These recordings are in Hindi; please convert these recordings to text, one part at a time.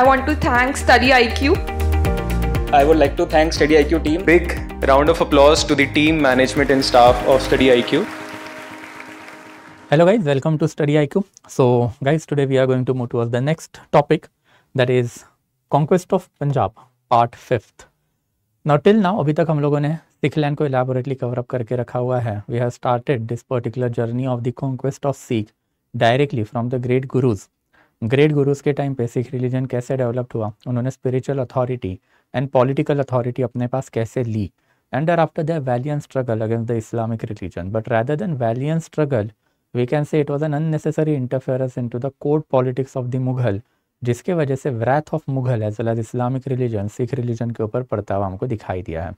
I want to thank Study IQ. I would like to thank Study IQ team. Big round of applause to the team, management, and staff of Study IQ. Hello guys, welcome to Study IQ. So guys, today we are going to move towards the next topic that is Conquest of Punjab, Part 5th. Now till now, अभी तक हम लोगों ने सिखलैंड को इलाबोरेटली कवर अप करके रखा हुआ है we have started this particular journey of the conquest of gurus. Directly from the great gurus great gurus के टाइम पे सिख रिलीजन कैसे डेवलप्ड हुआ उन्होंने spiritual authority and political authority अपने पास कैसे ली and thereafter the valiant struggle against the Islamic religion but rather than valiant struggle we can say it was an unnecessary interference into the court politics of the Mughal जिसके वजह से wrath of Mughal as well as Islamic religion Sikh religion के ऊपर हुआ हमको दिखाई दिया है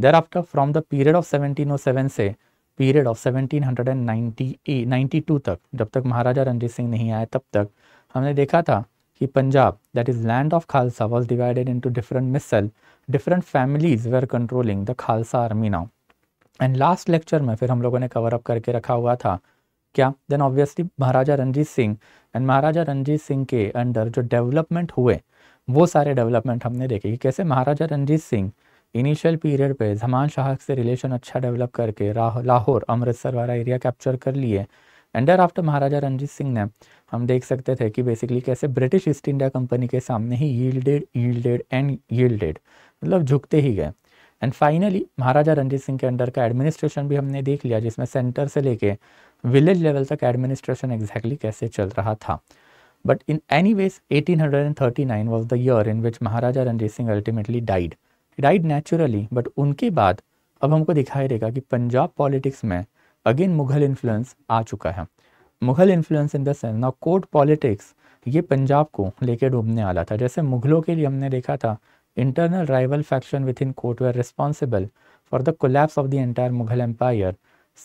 thereafter from the period of o seven से period of seventeen hundred and ninety ninety two तक जब तक महाराजा रंजीत सिंह नहीं आए तब तक हमने देखा था कि Punjab that is land of Khalsa was divided to different misl different families were controlling the Khalsa army now and last lecture में फिर हम लोगों ने कवर अप करके रखा हुआ था क्या then obviously Maharaja Ranjit Singh and Maharaja Ranjit Singh के अंडर जो डेवलपमेंट हुए वो सारे डेवलपमेंट हमने देखे कि कैसे महाराजा रंजीत सिंह इनिशियल पीरियड पे जमान शाह से रिलेशन अच्छा डेवलप करके लाहौर अमृतसर वाला एरिया कैप्चर कर लिए एंड आफ्टर महाराजा रंजीत सिंह ने हम देख सकते थे कि बेसिकली कैसे ब्रिटिश ईस्ट इंडिया कंपनी के सामने ही यील्डेड यील्डेड एंड यील्डेड मतलब झुकते ही गए एंड फाइनली महाराजा रंजीत सिंह के अंडर का एडमिनिस्ट्रेशन भी हमने देख लिया जिसमें सेंटर से लेके विलेज लेवल तक एडमिनिस्ट्रेशन एग्जैक्टली कैसे चल रहा था but in any ways eighteen hundred and thirty nine was the year in which Maharaja Ranjit Singh ultimately died died naturally but उनके बाद अब हमको दिखाई देगा कि पंजाब पॉलिटिक्स में अगेन मुगल इन्फ्लुएंस आ चुका है Mughal influence in the sense ना कोर्ट पॉलिटिक्स ये पंजाब को लेके डूबने वाला था जैसे मुगलों के लिए हमने देखा था internal rival faction within court were responsible for the collapse of the entire Mughal empire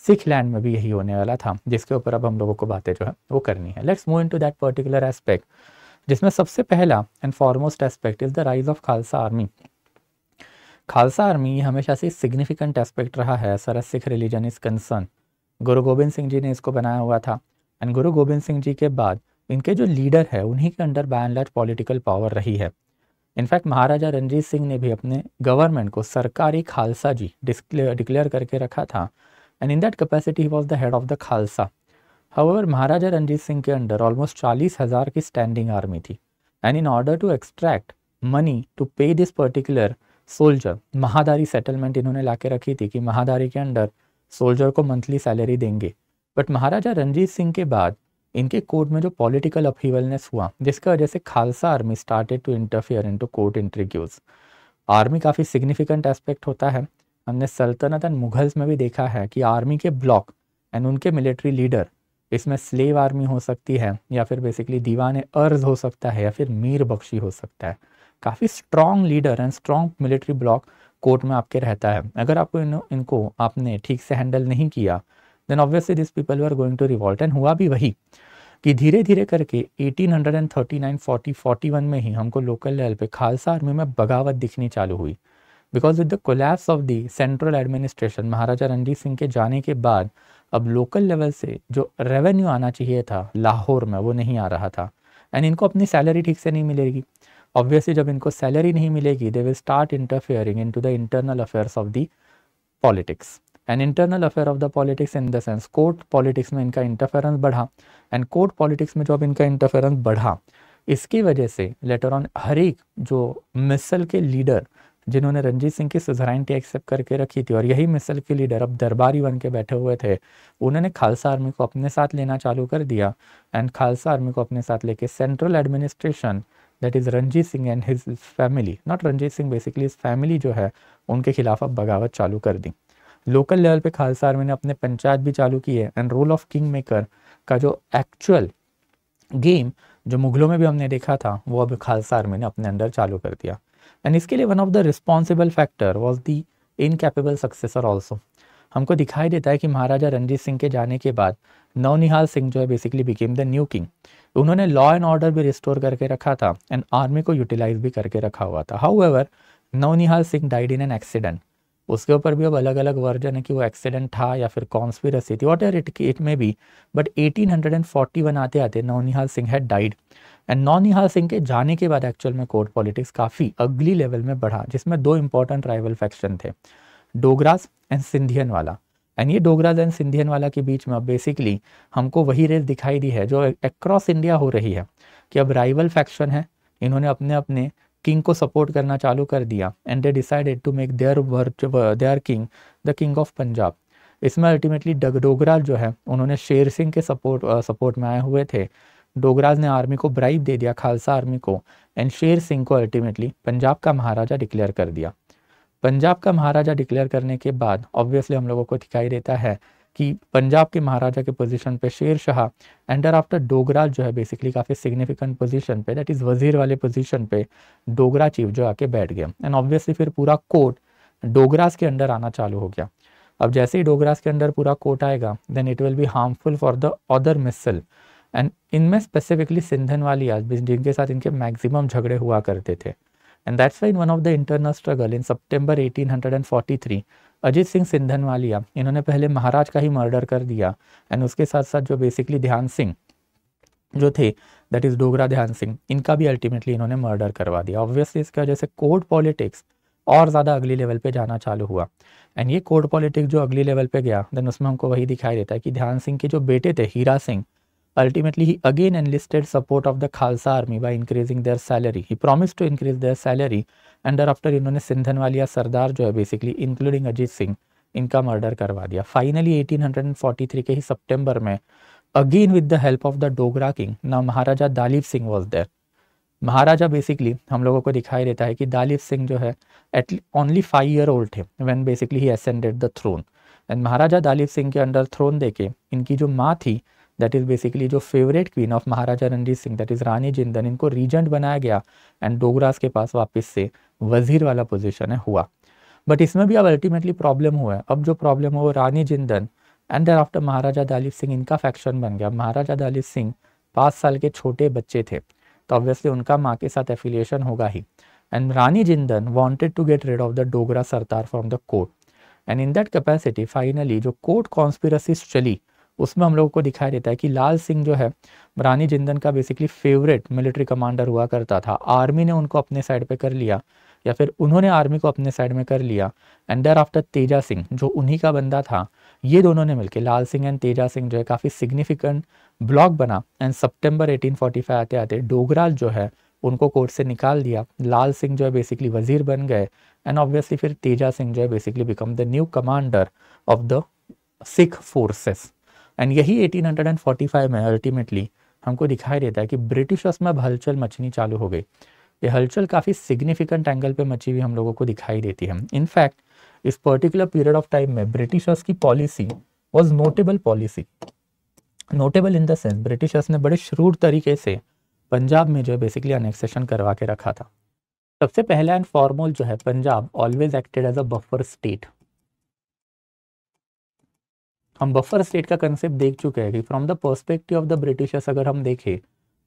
Sikh land में भी यही होने वाला था जिसके ऊपर अब हम लोगों को बातें जो है वो करनी है let's move into that particular aspect जिसमें सबसे पहला and foremost aspect is the rise of Khalsa army Khalsa army हमेशा से सिग्निफिकेंट एस्पेक्ट रहा है sir Sikh religion is concern Guru Gobind Singh जी ने इसको बनाया हुआ था एंड गुरु गोबिंद सिंह जी के बाद इनके जो लीडर है उन्हीं के under by large political power रही है इनफैक्ट महाराजा रंजीत सिंह ने भी अपने गवर्नमेंट को सरकारी खालसा जी डिक्लेयर करके रखा था एंड इन दैट कैपेसिटी ही was the head of the Khalsa however Maharaja Ranjit Singh के अंडर ऑलमोस्ट चालीस हज़ार की स्टैंडिंग आर्मी थी and in order to extract money to pay this particular soldier महादारी सेटलमेंट इन्होंने ला रखी थी कि महादारी के अंडर सोल्जर को मंथली सैलरी देंगे बट महाराजा रणजीत सिंह के बाद इनके कोर्ट में जो पॉलिटिकल अपीवलनेस हुआ जिसकी वजह से Khalsa army started to interfere into court interviews army काफ़ी सिग्निफिकेंट एस्पेक्ट होता है हमने सल्तनत एंड मुगल्स में भी देखा है कि आर्मी के ब्लॉक एंड उनके मिलिट्री लीडर इसमें स्लेव आर्मी हो सकती है या फिर बेसिकली दीवान अर्ज हो सकता है या फिर मीर बख्शी हो सकता है काफ़ी strong leader and strong military block court में आपके रहता है अगर आपको इन, इनको आपने ठीक से हैंडल नहीं किया then obviously this people are going to revolt and हुआ भी वही कि धीरे धीरे करके 1839 40 41 में ही हमको लोकल लेवल पे खालसा आर्मी में बगावत दिखनी चालू हुई because with the collapse of the central administration Maharaja Ranjit Singh के जाने के बाद अब लोकल लेवल से जो रेवेन्यू आना चाहिए था लाहौर में वो नहीं आ रहा था एंड इनको अपनी सैलरी ठीक से नहीं मिलेगी ऑब्वियसली जब इनको सैलरी नहीं मिलेगी they will start interfering into the internal affairs of the politics and internal affair of the politics in the sense court politics में इनका इंटरफेरेंस बढ़ा एंड कोर्ट पॉलिटिक्स में जो अब इनका इंटरफेरेंस बढ़ा इसकी वजह से लेटर ऑन हर एक जो मिसल के लीडर जिन्होंने रंजीत सिंह की सजराइनटी एक्सेप्ट करके रखी थी और यही मिसल के लीडर अब दरबारी बन के बैठे हुए थे उन्होंने खालसा आर्मी को अपने साथ लेना चालू कर दिया एंड खालसा आर्मी को अपने साथ लेके central administration that is Ranjit Singh and his family not Ranjit Singh basically इस फैमिली जो है उनके खिलाफ अब बगावत चालू कर दी लोकल लेवल पे खालसा आर्मी ने अपने पंचायत भी चालू की है and role of king maker का जो एक्चुअल गेम जो मुगलों में भी हमने देखा था वो अब खालसा आर्मी ने अपने अंडर चालू कर दिया एंड इसके लिए one of the responsible factor was the incapable successor also हमको दिखाई देता है कि महाराजा रंजीत सिंह के जाने के बाद नवनिहाल सिंह जो है basically became the new king उन्होंने लॉ एंड ऑर्डर भी रिस्टोर करके रखा था एंड आर्मी को यूटिलाइज भी करके रखा हुआ था however Naunihal Singh died in an accident उसके ऊपर भी अब अलग अलग वर्जन है कि वो एक्सीडेंट था या फिर कॉन्स्पिरसी थी whatever it it may be but one आते आते Naunihal Singh had died and Naunihal Singh के जाने के बाद एक्चुअल में कोर्ट पॉलिटिक्स काफ़ी अगली लेवल में बढ़ा जिसमें दो इंपॉर्टेंट राइवल फैक्शन थे डोगराज एंड सिंधियन वाला एंड ये डोगराज एंड सिंधियन वाला के बीच में अब बेसिकली हमको वही रेस दिखाई दी है जो अक्रॉस इंडिया हो रही है कि अब राइवल फैक्शन है इन्होंने अपने अपने किंग को सपोर्ट करना चालू कर दिया and they decided to make their वर्च their king the king of Punjab इसमें अल्टीमेटली डोगराज जो है उन्होंने शेर सिंह के सपोर्ट आ, सपोर्ट में आए हुए थे डोगराज ने आर्मी को ब्राइब दे दिया खालसा आर्मी को एंड शेर सिंह को अल्टीमेटली पंजाब का महाराजा डिक्लेयर कर दिया पंजाब का महाराजा डिक्लेयर करने के बाद ऑब्वियसली हम लोगों को दिखाई देता है कि पंजाब के महाराजा के पोजीशन पे शेर शाह एंडर आफ्टर डोगरा जो है बेसिकली काफ़ी सिग्निफिकेंट पोजीशन पे दैट इज़ वजीर वाले पोजीशन पे डोगरा चीफ जो आके बैठ गया एंड ऑब्वियसली फिर पूरा कोर्ट डोगराज के अंडर आना चालू हो गया अब जैसे ही डोगराज के अंडर पूरा कोर्ट आएगा then it will be harmful for the other misl and इनमें स्पेसिफिकली सिंधन वाली आज जिनके साथ इनके मैक्सिमम झगड़े हुआ करते थे And that's why in one of the internal struggle in September 1843, Ajit Singh सिंधनवालिया इन्होंने पहले महाराज का ही मर्डर कर दिया एंड उसके साथ साथ जो बेसिकली ध्यान सिंह जो थे दैट इज़ डोगरा ध्यान सिंह इनका भी अल्टीमेटली इन्होंने मर्डर करवा दिया ऑब्वियसली इसकी वजह से कोर्ट पॉलिटिक्स और ज़्यादा अगली लेवल पे जाना चालू हुआ एंड ये कोर्ट पॉलिटिक्स जो अगली लेवल पे गया देन उसमें हमको वही दिखाई देता है कि ध्यान सिंह के जो बेटे थे हीरा Singh Ultimately, he again enlisted support of the Khalsa army by increasing their salary. He promised to increase their salary and thereafter इन्होंने सिंधनवालिया सरदार जो है basically including अजीत सिंह इनका मर्डर करवा दिया फाइनली 1843 के ही सितंबर में again with the help of the Dogra king ना Maharaja Duleep Singh was there Maharaja basically हम लोगों को दिखाई देता है कि दालीप सिंह जो है at only five year old थे when basically he ascended the throne and Maharaja Duleep Singh के अंडर थ्रोन देके इनकी जो माँ थी दैट इज़ बेसिकली जो favourite queen of Maharaja Ranjit Singh that is Rani Jindan इनको रीजेंट बनाया गया एंड डोगराज के पास वापस से वजीर वाला पोजिशन है हुआ बट इसमें भी अब अल्टीमेटली प्रॉब्लम हुआ है अब जो प्रॉब्लम है वो Rani Jindan and there thereafter Maharaja Duleep Singh इनका फैक्शन बन गया महाराजा दालिब सिंह पाँच साल के छोटे बच्चे थे तो ऑब्वियसली उनका माँ के साथ एफिलिएशन होगा ही and Rani Jindan wanted to get rid of the Dogra sardar from the court and in that capacity finally जो कोर्ट कॉन्स्पिरसीज चली उसमें हम लोगों को दिखाई देता है कि लाल सिंह जो है रानी जिंदन का बेसिकली फेवरेट मिलिट्री कमांडर हुआ करता था आर्मी ने उनको अपने साइड पे कर लिया या फिर उन्होंने आर्मी को अपने साइड में कर लिया and there thereafter Teja Singh जो उन्हीं का बंदा था ये दोनों ने मिलकर लाल सिंह एंड तेजा सिंह जो है काफ़ी सिग्निफिकेंट ब्लॉक बना एंड सेप्टेम्बर एटीन आते आते डोगराल जो है उनको कोर्ट से निकाल दिया लाल सिंह जो है बेसिकली वजीर बन गए एंड ऑब्वियसली फिर तेजा सिंह जो है basically become the new commander of the Sikh forces and यही 1845 में अल्टीमेटली हमको दिखाई देता है कि ब्रिटिश उसमें हलचल मचनी चालू हो गई ये हलचल काफ़ी सिग्निफिकेंट एंगल पे मची हुई हम लोगों को दिखाई देती है इनफैक्ट इस पर्टिकुलर पीरियड ऑफ टाइम में ब्रिटिशर्स की policy was notable policy notable in the sense Britishers ने बड़े श्रूर तरीके से पंजाब में जो है बेसिकली अनेक्सेशन करवा के रखा था सबसे पहला एंड फॉर्मल जो है Punjab always acted as a buffer state हम बफर स्टेट का कंसेप्ट देख चुके हैं कि from the perspective of the Britishers अगर हम देखें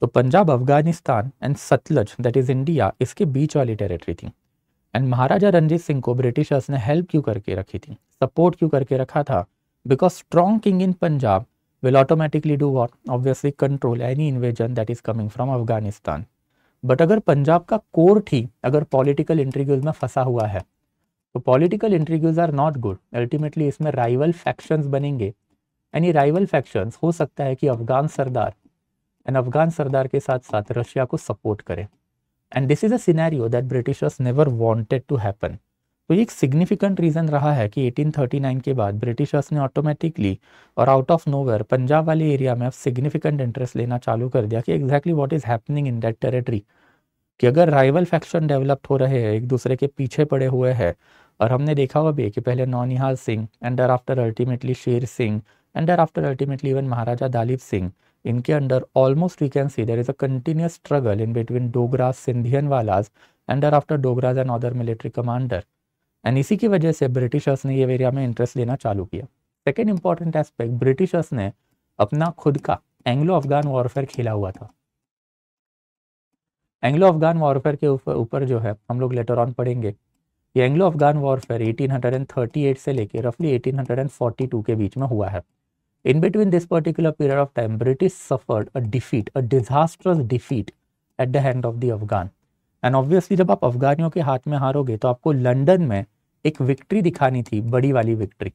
तो Punjab Afghanistan and Sutlej that is India इसके बीच वाली टेरिटरी थी एंड महाराजा रंजीत सिंह को ब्रिटिशर्स ने हेल्प क्यों करके रखी थी सपोर्ट क्यों करके रखा था because strong king in Punjab will automatically do what obviously control any invasion that is coming from Afghanistan but अगर पंजाब का कोर ही अगर पॉलिटिकल इंट्रीगल में फंसा हुआ है तो political interviews are not good ultimately इसमें राइवल फैक्शंस बनेंगे एंड ये राइवल फैक्शंस हो सकता है कि अफगान सरदार एंड अफगान सरदार के साथ साथ रशिया को सपोर्ट करें and this is a that Britishers never wanted to happen तो एक सिग्निफिकेंट रीज़न रहा है कि 1839 के बाद ब्रिटिशर्स ने ऑटोमेटिकली और आउट ऑफ नोवेयर पंजाब वाले एरिया में अब सिग्निफिकेंट इंटरेस्ट लेना चालू कर दिया कि exactly what is happening in that territory कि अगर राइवल फैक्शन डेवलप हो रहे हैं एक दूसरे के पीछे पड़े हुए हैं और हमने देखा हुआ भी कि पहले Naunihal Singh and thereafter ultimately Sher Singh and thereafter ultimately even Maharaja Duleep Singh इनके under almost we can see there is a continuous struggle in between Dogras सिंधियन वालाज and thereafter Dogras and other military commander and इसी की वजह से ब्रिटिशर्स ने ये एरिया में इंटरेस्ट लेना चालू किया सेकेंड इंपॉर्टेंट एस्पेक्ट ब्रिटिशर्स ने अपना खुद का एंग्लो अफगान वॉरफेयर खेला हुआ था एंग्लो अफगान वॉरफेयर के ऊपर ऊपर जो है हम लोग लेटर ऑन पढ़ेंगे ये एंग्लो अफगान वॉरफेयर 1838 से लेकर रफली 1842 के बीच में हुआ है in between this particular period of time British suffered a defeat a disastrous defeat at the hand of the Afghan and obviously जब आप अफगानियों के हाथ में हारोगे तो आपको लंदन में एक विक्ट्री दिखानी थी बड़ी वाली विक्ट्री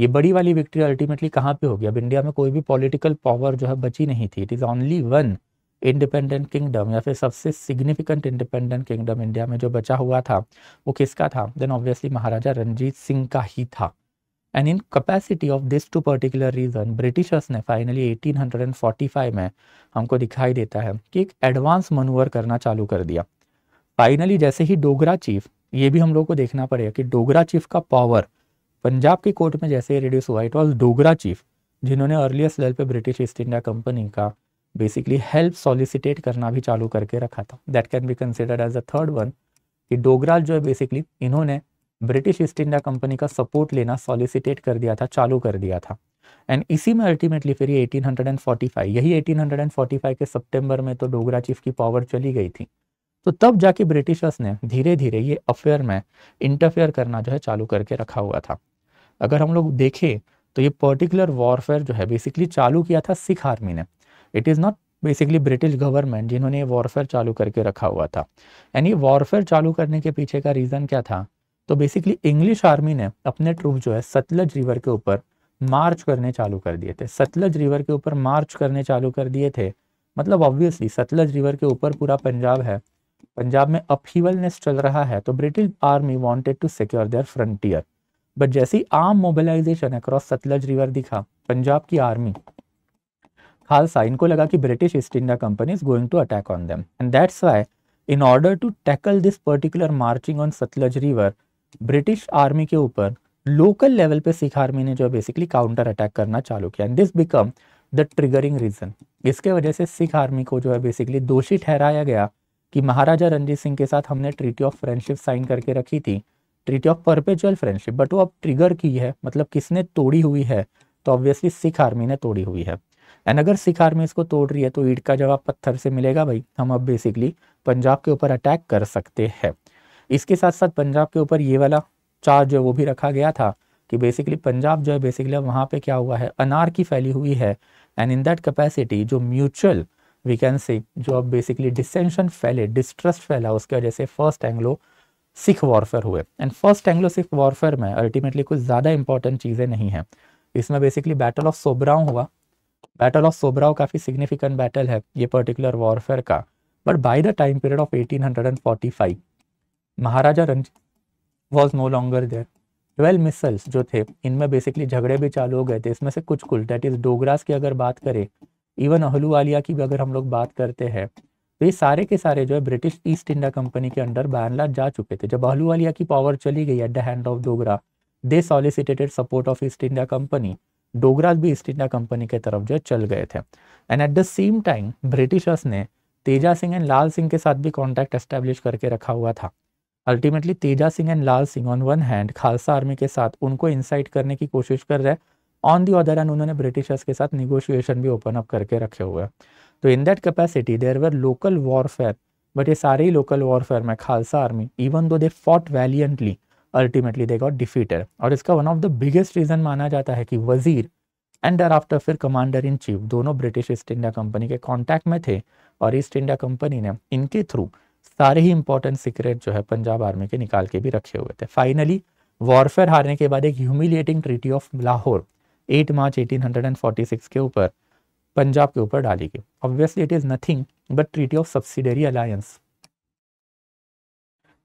ये बड़ी वाली विक्ट्री अल्टीमेटली कहाँ पे होगी अब इंडिया में कोई भी पॉलिटिकल पावर जो है बची नहीं थी it is only one independent kingdom या फिर सबसे सिग्निफिकेंट इंडिपेंडेंट किंगडम इंडिया में जो बचा हुआ था वो किसका था देन ऑब्वियसली महाराजा रंजीत सिंह का ही था and in capacity of this two particular reason Britishers ने फाइनली 1845 में हमको दिखाई देता है कि एक एडवांस मनूवर करना चालू कर दिया फाइनली जैसे ही डोगरा चीफ ये भी हम लोग को देखना पड़ेगा कि डोगरा चीफ का पावर पंजाब के कोर्ट में जैसे रिड्यूस हुआ इट वॉज डोगरा चीफ जिन्होंने अर्लीस्ट लेवल पे ब्रिटिश ईस्ट इंडिया कंपनी का बेसिकली हेल्प सॉलिसिटेट करना भी चालू करके रखा था that can be considered as a third one कि डोगराल जो है बेसिकली इन्होंने ब्रिटिश ईस्ट इंडिया कंपनी का सपोर्ट लेना सॉलिसिटेट कर दिया था चालू कर दिया था एंड इसी में अल्टीमेटली फिर ये 1845 यही 1845 के सितंबर में तो डोगरा चीफ की पावर चली गई थी तो तब जाके ब्रिटिशर्स ने धीरे धीरे ये अफेयर में इंटरफेयर करना जो है चालू करके रखा हुआ था अगर हम लोग देखें तो ये पर्टिकुलर वॉरफेयर जो है बेसिकली चालू किया था सिख आर्मी ने it is not basically British government जिन्होंने वॉरफेयर चालू करके रखा हुआ था एंड ये वॉरफेयर चालू करने के पीछे का रीज़न क्या था तो बेसिकली इंग्लिश आर्मी ने अपने ट्रूप जो है सतलज रिवर के ऊपर मार्च करने चालू कर दिए थे सतलज रिवर के ऊपर मार्च करने चालू कर दिए थे मतलब ऑब्वियसली सतलज रिवर के ऊपर पूरा पंजाब है पंजाब में अपहीवलनेस चल रहा है तो British army wanted to secure their frontier but जैसी आम मोबिलाइजेशन अक्रॉस सतलज रिवर दिखा पंजाब की आर्मी खालसा इनको लगा कि British East India company is going to attack on them and that's why in order to tackle this particular marching on Sutlej river British army के ऊपर लोकल लेवल पे सिख आर्मी ने जो बेसिकली काउंटर अटैक करना चालू किया and this become the triggering reason इसके वजह से सिख आर्मी को जो है बेसिकली दोषी ठहराया गया कि महाराजा रंजीत सिंह के साथ हमने ट्रीटी ऑफ फ्रेंडशिप साइन करके रखी थी treaty of perpetual friendship but वो अब ट्रिगर की है मतलब किसने तोड़ी हुई है तो ऑब्वियसली सिख आर्मी ने तोड़ी हुई है एंड अगर सिख आर्मी इसको तोड़ रही है तो ईट का जवाब पत्थर से मिलेगा भाई हम अब बेसिकली पंजाब के ऊपर अटैक कर सकते हैं इसके साथ साथ पंजाब के ऊपर ये वाला चार्ज जो है वो भी रखा गया था कि बेसिकली पंजाब जो है बेसिकली वहाँ पे क्या हुआ है अनार की फैली हुई है एंड इन दैट कैपेसिटी जो म्यूचुअल वी कैन से जो अब बेसिकली डिसेंशन फैले डिस्ट्रस्ट फैला उसकी वजह से फर्स्ट एंग्लो सिख वॉरफेयर हुए and first Anglo Sikh warfare में अल्टीमेटली कुछ ज़्यादा इंपॉर्टेंट चीज़ें नहीं है इसमें बेसिकली बैटल ऑफ सोबराव हुआ बैटल ऑफ सोबराव काफ़ी सिग्निफिकेंट बैटल है ये पर्टिकुलर वॉरफेयर का but by the time period of 1845 Maharaja Ranjit was no longer there twelve misls जो थे इनमें बेसिकली झगड़े भी चालू हो गए थे इसमें से कुछ कुल दैट इज़ डोगरास की अगर बात करें इवन अहलूवालिया की भी अगर हम लोग बात करते हैं तो ये सारे के सारे जो है ब्रिटिश ईस्ट इंडिया कंपनी के अंडर बैनला जा चुके थे जब अहलूवालिया की पावर चली गई at the hand of Dogra they solicited support of East India company Dogras भी ईस्ट इंडिया कंपनी के तरफ जो चल गए थे and at the same time Britishers ने तेजा सिंह एंड लाल सिंह के साथ भी कॉन्टैक्ट एस्टेब्लिश करके रखा हुआ था ultimately Teja Singh and Lal Singh on one hand Khalsa army के साथ उनको इंसाइट करने की कोशिश कर रहे ऑन दी अदर एंड उन्होंने ब्रिटिशर्स के साथ निगोशिएशन भी ओपन अप करके रखे हुए तो in that capacity there were local warfare but ये सारे ही लोकल वॉरफेयर में Khalsa army even though they fought valiantly ultimately देगा डिफीटर और इसका one of the biggest reason माना जाता है कि वजीर एंड डर आफ्टर फिर कमांडर इन चीफ दोनों ब्रिटिश ईस्ट इंडिया कंपनी के कॉन्टैक्ट में थे और ईस्ट इंडिया कंपनी ने इनके थ्रू सारे ही इंपॉर्टेंट सीक्रेट जो है पंजाब आर्मी के निकाल के भी रखे हुए थे फाइनली वॉरफेयर हारने के बाद एक humiliating treaty of Lahore 8 March 1846 के ऊपर पंजाब के ऊपर डाली गई obviously it is nothing but treaty of subsidiary alliance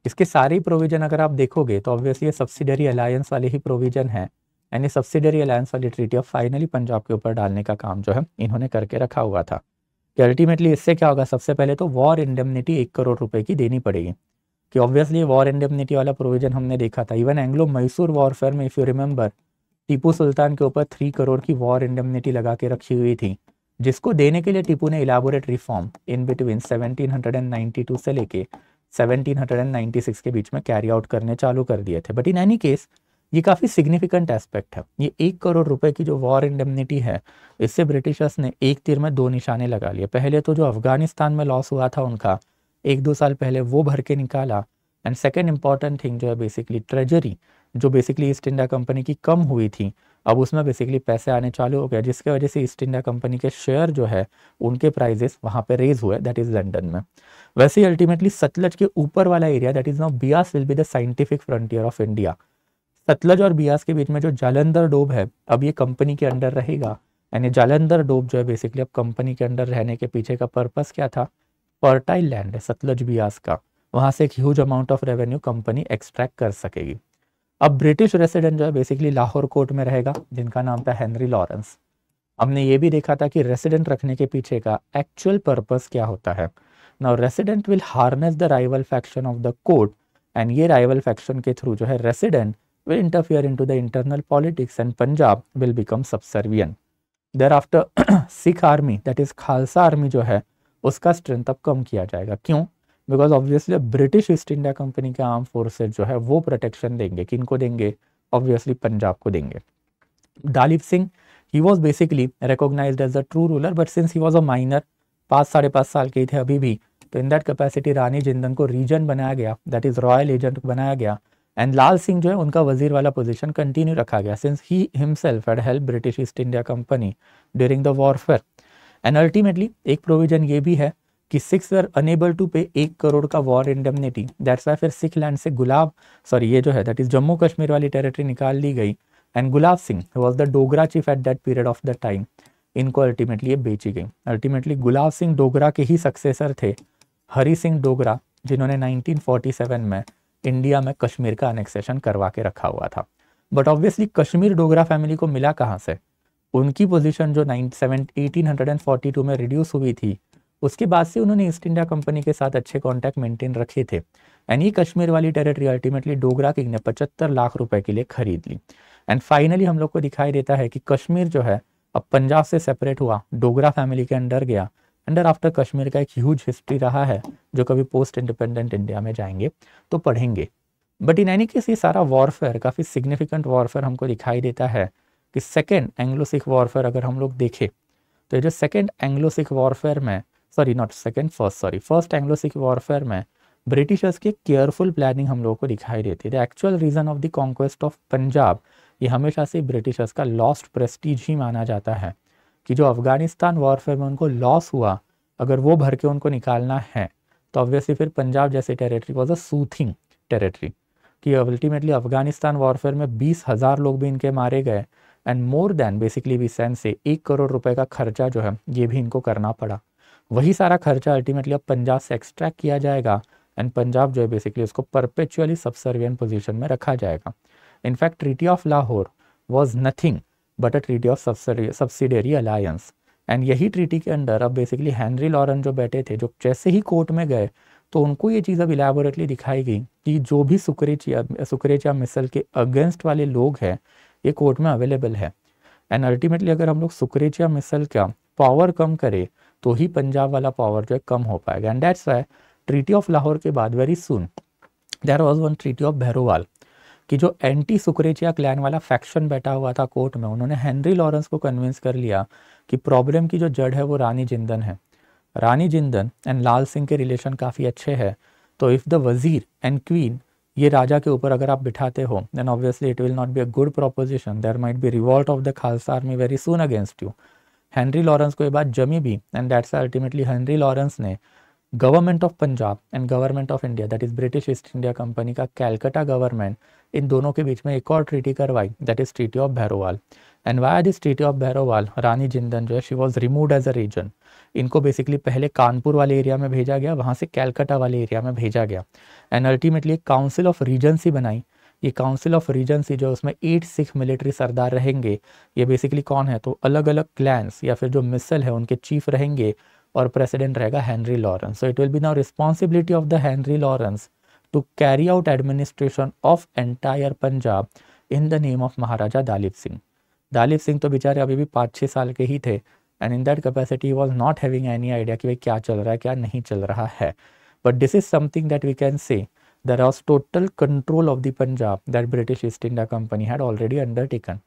इसके सारे प्रोविजन अगर आप देखोगे तो ऑब्वियसली ये सब्सिडरी अलायंस वाले ही प्रोविजन है एंड ये सब्सिडरी अलायंस वाली ट्रीटी ऑफ फाइनली पंजाब के ऊपर डालने का काम जो है इन्होंने करके रखा हुआ था कि अल्टीमेटली इससे क्या होगा सबसे पहले तो वॉर इंडेमनिटी एक करोड़ रुपए की देनी पड़ेगी कि ऑब्वियसली वॉर इंडेमनिटी वाला प्रोविजन हमने देखा था इवन एंग्लो मैसूर वॉरफेयर में if you remember Tipu Sultan के ऊपर थ्री करोड़ की वॉर इंडेमनिटी लगा के रखी हुई थी जिसको देने के लिए टीपू ने elaborate reform in between seventeen से लेके 1796 के बीच में कैरी आउट करने चालू कर दिए थे बट इन एनी केस ये काफ़ी सिग्निफिकेंट एस्पेक्ट है ये एक करोड़ रुपए की जो वॉर इंडेमनिटी है इससे ब्रिटिशर्स ने एक तीर में दो निशाने लगा लिए पहले तो जो अफगानिस्तान में लॉस हुआ था उनका एक दो साल पहले वो भर के निकाला एंड सेकेंड इंपॉर्टेंट थिंग जो है बेसिकली ट्रेजरी जो बेसिकली ईस्ट इंडिया कंपनी की कम हुई थी अब उसमें बेसिकली पैसे आने चालू हो गए जिसके वजह से ईस्ट इंडिया कंपनी के शेयर जो है उनके प्राइजेस वहाँ पे रेज हुए दैट इज़ लंडन में वैसे ही अल्टीमेटली सतलज के ऊपर वाला area that is now Beas will be the scientific frontier of India Sutlej और बियास के बीच में जो जालंधर डोब है अब ये कंपनी के अंडर रहेगा यानी जालंधर डोब जो है बेसिकली अब कंपनी के अंडर रहने के पीछे का पर्पज क्या था फर्टाइल लैंड है सतलज बियास का वहाँ से एक huge amount of revenue company extract कर सकेगी अब ब्रिटिश रेसिडेंट जो है बेसिकली लाहौर कोर्ट में रहेगा जिनका नाम था हेनरी लॉरेंस हमने ये भी देखा था कि रेसिडेंट रखने के पीछे का एक्चुअल पर्पस क्या होता है now resident will harness the rival faction of the court and ये राइवल फैक्शन के थ्रू जो है resident will will interfere the internal politics and Punjab will become subservient thereafter Sikh army that is Khalsa army जो है उसका स्ट्रेंथ अब कम किया जाएगा क्यों because obviously British East India company के आर्म फोर्सेज जो है वो प्रोटेक्शन देंगे किन को देंगे ऑब्वियसली पंजाब को देंगे Duleep Singh he was basically recognize as a true ruler but since he was a minor पाँच साढ़े पाँच साल के थे अभी भी तो इन दैट कैपेसिटी रानी जिंदन को रीजन बनाया गया दैट इज रॉयल एजेंट बनाया गया एंड लाल सिंह जो है उनका वजीर वाला पोजिशन कंटिन्यू रखा गया since he himself aid help British East India Company during the warfare and ultimately एक प्रोविजन ये भी है कि सिक्स आर अनेबल टू पे एक करोड़ का वॉर इंडेमनिटी दैट्स वाई फिर सिख लैंड से गुलाब सॉरी ये जो है दैट इज जम्मू कश्मीर वाली टेरिटरी निकाल ली गई and Gulab Singh was the Dogra chief at that period of the time इनको अल्टीमेटली ये बेची गई अल्टीमेटली गुलाब सिंह डोगरा के ही सक्सेसर थे हरी सिंह डोगरा जिन्होंने 1947 में इंडिया में कश्मीर का अनेक्सेशन करवा के रखा हुआ था but obviously Kashmir Dogra family को मिला कहाँ से उनकी पोजीशन जो नाइन सेवन एटीन में रिड्यूस हुई थी उसके बाद से उन्होंने ईस्ट इंडिया कंपनी के साथ अच्छे कॉन्टैक्ट मेंटेन रखे थे एंड ये कश्मीर वाली टेरिटरी अल्टीमेटली डोगरा किंग ने पचहत्तर लाख रुपए के लिए खरीद ली एंड फाइनली हम लोग को दिखाई देता है कि कश्मीर जो है अब पंजाब से सेपरेट हुआ डोगरा फैमिली के अंडर गया अंडर आफ्टर कश्मीर का एक ह्यूज हिस्ट्री रहा है जो कभी पोस्ट इंडिपेंडेंट इंडिया में जाएंगे तो पढ़ेंगे बट इन एनी केस ये सारा वॉरफेयर काफ़ी सिग्निफिकेंट वॉरफेयर हमको दिखाई देता है कि सेकेंड एंग्लो सिख वॉरफेयर अगर हम लोग देखें तो ये जो सेकेंड एंग्लो सिख वॉरफेयर में sorry not second first sorry first Anglo Sikh warfare में ब्रिटिशर्स की केयरफुल प्लानिंग हम लोगों को दिखाई देती है the actual reason of the conquest of Punjab ये हमेशा से ब्रिटिशर्स का लॉस्ट प्रेस्टीज ही माना जाता है कि जो अफगानिस्तान वॉरफेयर में उनको लॉस हुआ अगर वो भर के उनको निकालना है तो ऑब्वियसली फिर पंजाब जैसे territory was a soothing territory कि अल्टीमेटली अफगानिस्तान वॉरफेयर में बीस हज़ार लोग भी इनके मारे गए and more than basically we सैन से एक करोड़ रुपए का खर्चा जो है ये भी इनको करना पड़ा वही सारा खर्चा अल्टीमेटली अब पंजाब से एक्सट्रैक्ट किया जाएगा एंड पंजाब जो है बेसिकली उसको परपेचुअली सबसर्वियन पोजिशन में रखा जाएगा in fact treaty of Lahore was nothing but a treaty of subsidiary alliance and यही ट्रीटी के अंडर अब बेसिकली हैंनरी लॉरन जो बैठे थे जो जैसे ही कोर्ट में गए तो उनको ये चीज़ अब इलेबोरेटली दिखाई गई कि जो भी सुकरेचिया सुकरेचिया मिसल के अगेंस्ट वाले लोग हैं ये कोर्ट में अवेलेबल है एंड अल्टीमेटली अगर हम लोग सुकरेचिया मिसल का पावर कम करें तो ही पंजाब वाला पावर जो है कम हो पाएगा and that's why treaty of Lahore के बाद very soon there was one treaty of Bhairowal कि जो एंटी सुकरेचिया क्लैन वाला फैक्शन बैठा हुआ था कोर्ट में उन्होंने हेनरी लॉरेंस को कन्विंस कर लिया कि प्रॉब्लम की जो जड़ है वो रानी जिंदन है रानी जिंदन एंड लाल सिंह के रिलेशन काफ़ी अच्छे हैं तो if the wazir and queen ये राजा के ऊपर अगर आप बिठाते हो then obviously it will not be a good proposition there might be revolt of the Khalsa army very soon against you Henry Lawrence को ये बात जमी भी and that's ultimately Henry Lawrence ने government of Punjab and government of India that is British East India company का कैलकटा गवर्नमेंट इन दोनों के बीच में एक और ट्रीटी करवाई that is treaty of Bhairowal and why this treaty of Bhairowal Rani Jindan जो है she was remove as a regent इनको बेसिकली पहले कानपुर वाले एरिया में भेजा गया वहाँ से कैलकटा वाले एरिया में भेजा गया एंड अल्टीमेटली एक काउंसिल ऑफ रीजन्स ही बनाई ये काउंसिल ऑफ रीजेंसी जो है उसमें एट सिख मिलिट्री सरदार रहेंगे ये बेसिकली कौन है तो अलग अलग क्लैंस या फिर जो मिसल है उनके चीफ रहेंगे और प्रेसिडेंट रहेगा Henry Lawrence so it will be now responsibility of the Henry Lawrence to carry out administration of entire Punjab in the name of Maharaja Duleep Singh Duleep Singh तो बेचारे अभी भी पाँच छः साल के ही थे and in that capacity was not having any idea कि भाई क्या चल रहा है क्या नहीं चल रहा है but this is something that we can say There was total control of the Punjab that British East India Company had already undertaken.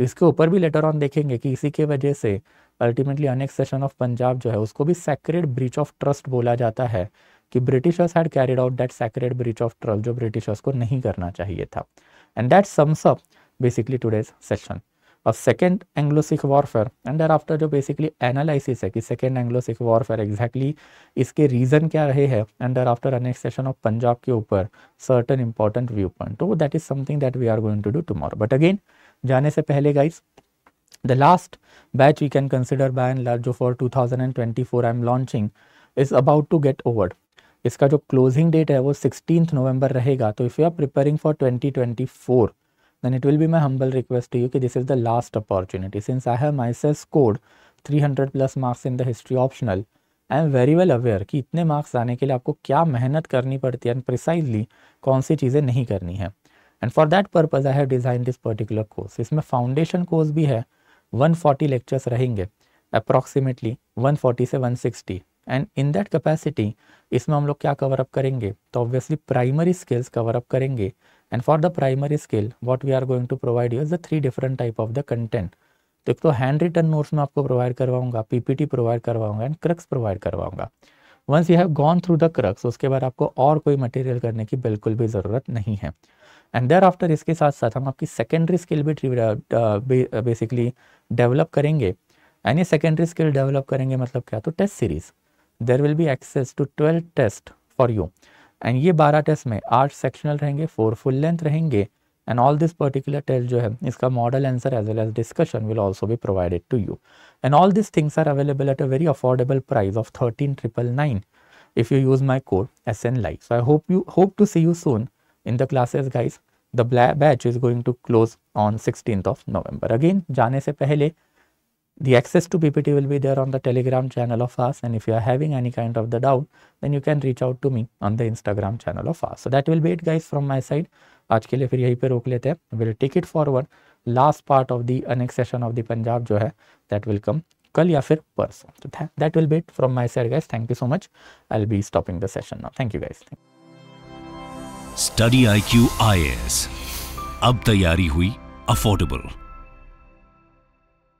इसके ऊपर भी लेटर ऑन देखेंगे कि इसी के वजह से अल्टीमेटली अनेक्सेशन ऑफ पंजाब जो है उसको भी सैक्रेड ब्रीच ऑफ ट्रस्ट बोला जाता है कि Britishers had carried out that sacred breach of trust जो ब्रिटिशर्स को नहीं करना चाहिए था and that sums up basically today's session और second Anglo Sikh warfare and there after जो बेसिकली एनालिसिस है कि second Anglo Sikh warfare exactly इसके रीज़न क्या रहे हैं and there after annexation of Punjab के ऊपर सर्टन इंपॉर्टेंट व्यू पॉइंट तो that is something that we are going to do tomorrow but again जाने से पहले guys the last batch we guys the last batch we for two thousand and twenty four I am launching is about to get over इसका जो क्लोजिंग डेट है वो सिक्सटीन नवंबर रहेगा तो if you are preparing for twenty twenty four then it will be my humble request to you okay, this is the last opportunity since I have myself scored 300 plus marks in the history optional I am very well aware कि इतने मार्क्स आने के लिए आपको क्या मेहनत करनी पड़ती है एंड प्रिसाइजली कौन सी चीज़ें नहीं करनी है and for that purpose I have design this particular course इसमें फाउंडेशन कोर्स भी है 140 लेक्चर्स रहेंगे अप्रॉक्सीमेटली 140 से 160 एंड इन दैट कैपेसिटी इसमें हम लोग क्या कवर अप करेंगे तो obviously primary skills cover up करेंगे and for the primary skill what we are going to provide you is the three different type of the तो एक तो हैंड रिटर्न नोट्स में आपको प्रोवाइड करवाऊंगा पीपीटी प्रोवाइड करवाऊंगा एंड क्रक्स प्रोवाइड करवाऊंगा once you have gone through the crux उसके बाद आपको और कोई मटेरियल करने की बिल्कुल भी ज़रूरत नहीं है एंड देर आफ्टर इसके साथ साथ हम आपकी सेकेंडरी स्किल भी बेसिकली डेवलप uh, uh, करेंगे एंड ये सेकेंडरी स्किल डेवलप करेंगे मतलब क्या तो test series there will be access to twelve test for you and ये बारह टेस्ट में आठ सेक्शनल रहेंगे फोर फुल लेंथ रहेंगे and all this particular test जो है इसका model answer as well as discussion will also भी provided to you and all this things are available at a very affordable price of thirteen triple nine if you if you use my code SNLIVE. I hope you hope to see you soon in the classes guys the The batch is going to close on 16th of November again जाने से पहले the access to PPT will be there on the telegram channel of us and if you are having any kind of the doubt then you can reach out to me on the Instagram channel of us. So that will be it guys from my side. आज के लिए फिर यहीं पे रोक लेते हैं will take it forward last part of the annexation of the Punjab जो है दैट विल कम कल या फिर परसों तो that will be it from my side guys thank you so much I will be stopping the session now thank you guys StudyIQ IAS अब तैयारी हुई अफोर्डेबल